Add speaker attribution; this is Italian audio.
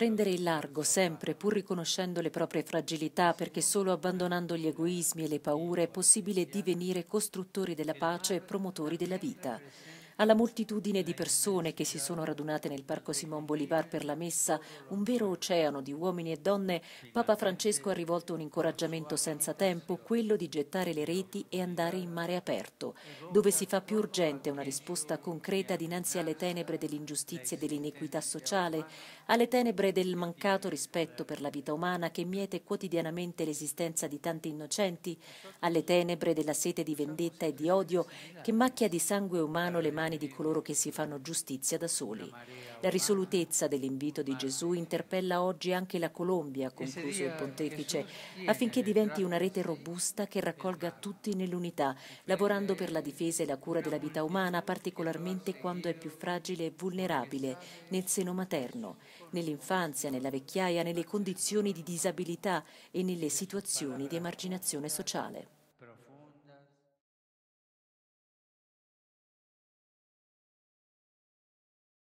Speaker 1: prendere il largo sempre, pur riconoscendo le proprie fragilità, perché solo abbandonando gli egoismi e le paure è possibile divenire costruttori della pace e promotori della vita alla moltitudine di persone che si sono radunate nel Parco Simon Bolivar per la messa, un vero oceano di uomini e donne, Papa Francesco ha rivolto un incoraggiamento senza tempo, quello di gettare le reti e andare in mare aperto, dove si fa più urgente una risposta concreta dinanzi alle tenebre dell'ingiustizia e dell'inequità sociale, alle tenebre del mancato rispetto per la vita umana che miete quotidianamente l'esistenza di tanti innocenti, alle tenebre della sete di vendetta e di odio che macchia di sangue umano le mani mani di coloro che si fanno giustizia da soli. La risolutezza dell'invito di Gesù interpella oggi anche la Colombia, concluso il pontefice, affinché diventi una rete robusta che raccolga tutti nell'unità, lavorando per la difesa e la cura della vita umana, particolarmente quando è più fragile e vulnerabile, nel seno materno, nell'infanzia, nella vecchiaia, nelle condizioni di disabilità e nelle situazioni di emarginazione sociale.